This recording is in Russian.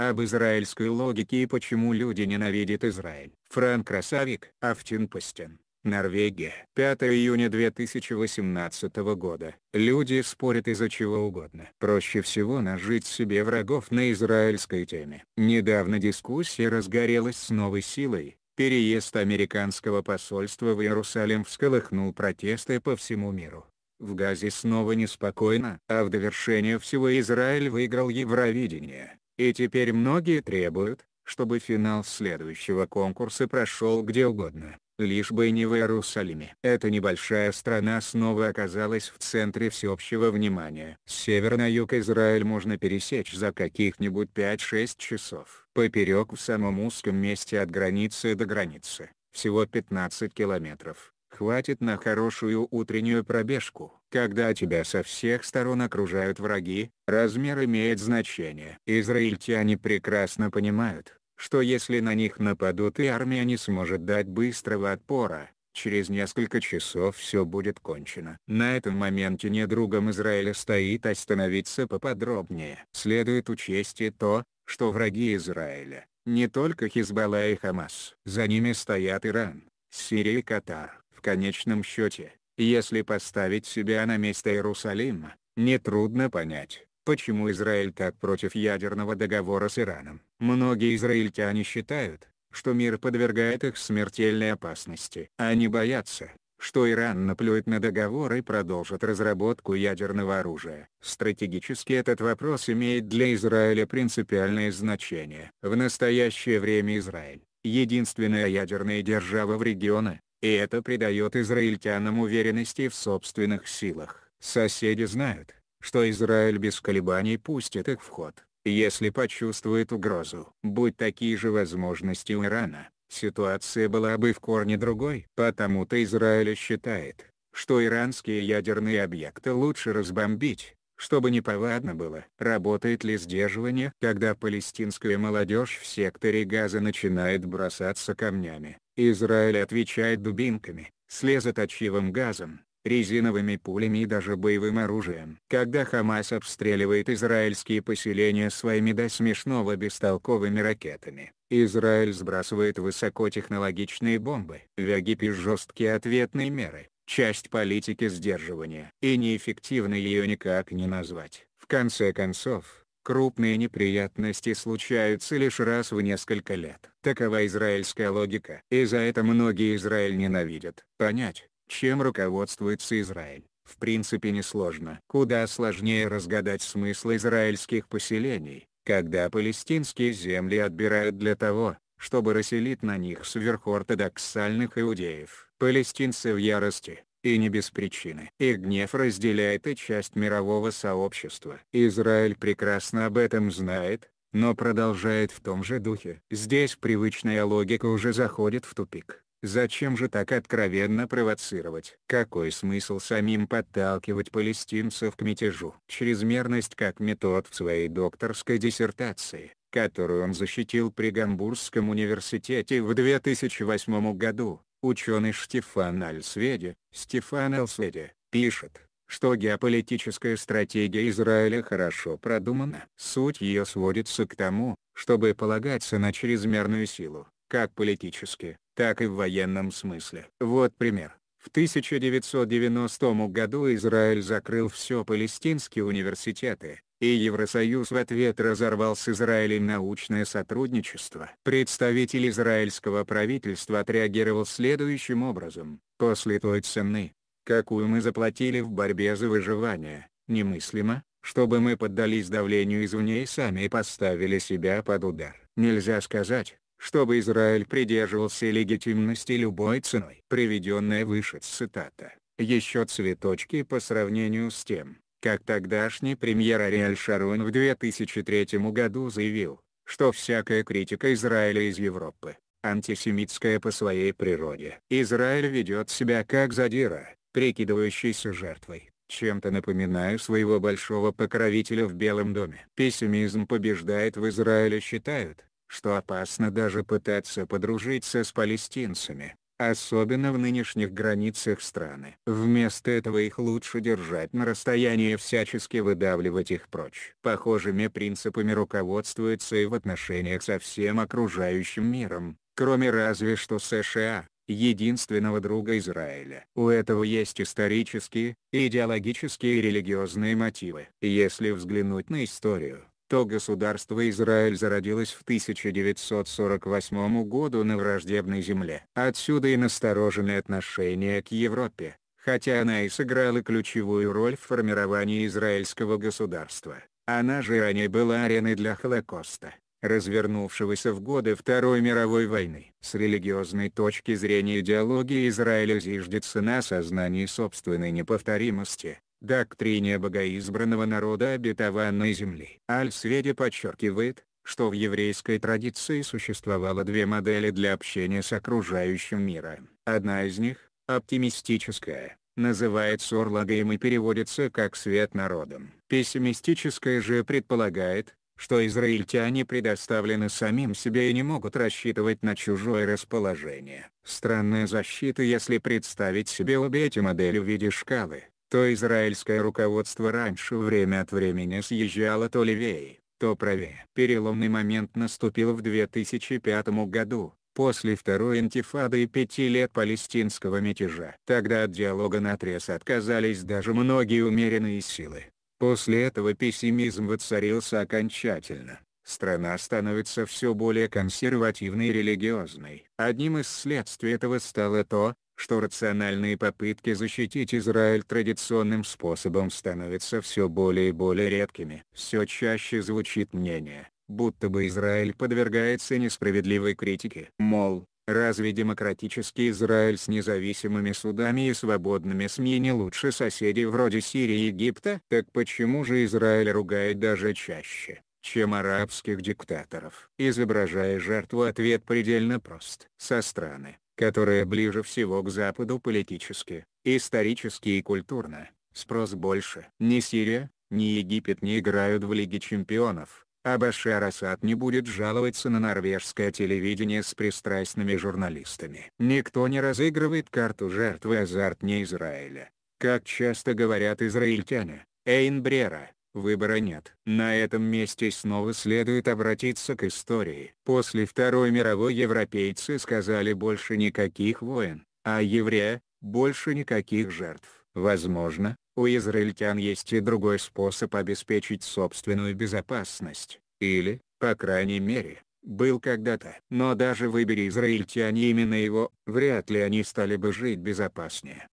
об израильской логике и почему люди ненавидят Израиль. Франк Красавик, Афтинпостен, Норвегия. 5 июня 2018 года. Люди спорят из-за чего угодно. Проще всего нажить себе врагов на израильской теме. Недавно дискуссия разгорелась с новой силой. Переезд американского посольства в Иерусалим всколыхнул протесты по всему миру. В Газе снова неспокойно, а в довершение всего Израиль выиграл Евровидение. И теперь многие требуют, чтобы финал следующего конкурса прошел где угодно, лишь бы не в Иерусалиме. Эта небольшая страна снова оказалась в центре всеобщего внимания. С севера на юг Израиль можно пересечь за каких-нибудь 5-6 часов. Поперек в самом узком месте от границы до границы, всего 15 километров. Хватит на хорошую утреннюю пробежку. Когда тебя со всех сторон окружают враги, размер имеет значение. Израильтяне прекрасно понимают, что если на них нападут и армия не сможет дать быстрого отпора, через несколько часов все будет кончено. На этом моменте не другом Израиля стоит остановиться поподробнее. Следует учесть и то, что враги Израиля, не только Хизбалла и Хамас. За ними стоят Иран, Сирия и Катар. В конечном счете, если поставить себя на место Иерусалима, нетрудно понять, почему Израиль так против ядерного договора с Ираном. Многие израильтяне считают, что мир подвергает их смертельной опасности. Они боятся, что Иран наплюет на договор и продолжит разработку ядерного оружия. Стратегически этот вопрос имеет для Израиля принципиальное значение. В настоящее время Израиль – единственная ядерная держава в регионе, и это придает израильтянам уверенности в собственных силах. Соседи знают, что Израиль без колебаний пустит их в ход, если почувствует угрозу. Будь такие же возможности у Ирана, ситуация была бы в корне другой. Потому-то Израиль считает, что иранские ядерные объекты лучше разбомбить, чтобы неповадно было. Работает ли сдерживание, когда палестинская молодежь в секторе Газа начинает бросаться камнями? Израиль отвечает дубинками, слезоточивым газом, резиновыми пулями и даже боевым оружием. Когда Хамас обстреливает израильские поселения своими до смешного бестолковыми ракетами, Израиль сбрасывает высокотехнологичные бомбы. В Египте жесткие ответные меры, часть политики сдерживания. И неэффективной ее никак не назвать. В конце концов, Крупные неприятности случаются лишь раз в несколько лет. Такова израильская логика. И за это многие Израиль ненавидят. Понять, чем руководствуется Израиль, в принципе несложно. Куда сложнее разгадать смысл израильских поселений, когда палестинские земли отбирают для того, чтобы расселить на них сверхортодоксальных иудеев. Палестинцы в ярости, и не без причины. Их гнев разделяет и часть мирового сообщества. Израиль прекрасно об этом знает, но продолжает в том же духе. Здесь привычная логика уже заходит в тупик. Зачем же так откровенно провоцировать? Какой смысл самим подталкивать палестинцев к мятежу? Чрезмерность как метод в своей докторской диссертации, которую он защитил при Гамбургском университете в 2008 году, Ученый Штефан Альсведи, Стефан Альсведи, пишет, что геополитическая стратегия Израиля хорошо продумана. Суть ее сводится к тому, чтобы полагаться на чрезмерную силу, как политически, так и в военном смысле. Вот пример. В 1990 году Израиль закрыл все палестинские университеты, и Евросоюз в ответ разорвал с Израилем научное сотрудничество. Представитель израильского правительства отреагировал следующим образом. После той цены, какую мы заплатили в борьбе за выживание, немыслимо, чтобы мы поддались давлению извне и сами поставили себя под удар. Нельзя сказать, чтобы Израиль придерживался легитимности любой ценой. Приведенная выше цитата, еще цветочки по сравнению с тем, как тогдашний премьер Ариэль Шарун в 2003 году заявил, что всякая критика Израиля из Европы – антисемитская по своей природе. Израиль ведет себя как задира, прикидывающийся жертвой, чем-то напоминая своего большого покровителя в Белом доме. Пессимизм побеждает в Израиле считают, что опасно даже пытаться подружиться с палестинцами, особенно в нынешних границах страны. Вместо этого их лучше держать на расстоянии и всячески выдавливать их прочь. Похожими принципами руководствуются и в отношениях со всем окружающим миром, кроме разве что США, единственного друга Израиля. У этого есть исторические, идеологические и религиозные мотивы. Если взглянуть на историю, то государство Израиль зародилось в 1948 году на враждебной земле. Отсюда и настороженное отношение к Европе, хотя она и сыграла ключевую роль в формировании израильского государства. Она же ранее была ареной для Холокоста, развернувшегося в годы Второй мировой войны. С религиозной точки зрения идеология Израиля зиждется на сознании собственной неповторимости, доктрине богоизбранного народа обетованной земли. Аль-Сведи подчеркивает, что в еврейской традиции существовало две модели для общения с окружающим миром. Одна из них, оптимистическая, называется Орлагаем и переводится как «свет народом». Пессимистическая же предполагает, что израильтяне предоставлены самим себе и не могут рассчитывать на чужое расположение. Странная защита если представить себе обе эти модели в виде шкалы, то израильское руководство раньше время от времени съезжало то левее, то правее. Переломный момент наступил в 2005 году, после второй интифады и пяти лет палестинского мятежа. Тогда от диалога на наотрез отказались даже многие умеренные силы. После этого пессимизм воцарился окончательно. Страна становится все более консервативной и религиозной. Одним из следствий этого стало то, что рациональные попытки защитить Израиль традиционным способом становятся все более и более редкими. Все чаще звучит мнение, будто бы Израиль подвергается несправедливой критике. Мол, разве демократический Израиль с независимыми судами и свободными СМИ не лучше соседей вроде Сирии и Египта? Так почему же Израиль ругает даже чаще? чем арабских диктаторов. Изображая жертву ответ предельно прост. Со стороны, которая ближе всего к Западу политически, исторически и культурно, спрос больше. Ни Сирия, ни Египет не играют в Лиге чемпионов, а Башар Асад не будет жаловаться на норвежское телевидение с пристрастными журналистами. Никто не разыгрывает карту жертвы азартнее Израиля. Как часто говорят израильтяне, Эйнбрера, Выбора нет. На этом месте снова следует обратиться к истории. После Второй мировой европейцы сказали больше никаких войн, а евреи больше никаких жертв. Возможно, у израильтян есть и другой способ обеспечить собственную безопасность, или, по крайней мере, был когда-то. Но даже выбери израильтяне именно его, вряд ли они стали бы жить безопаснее.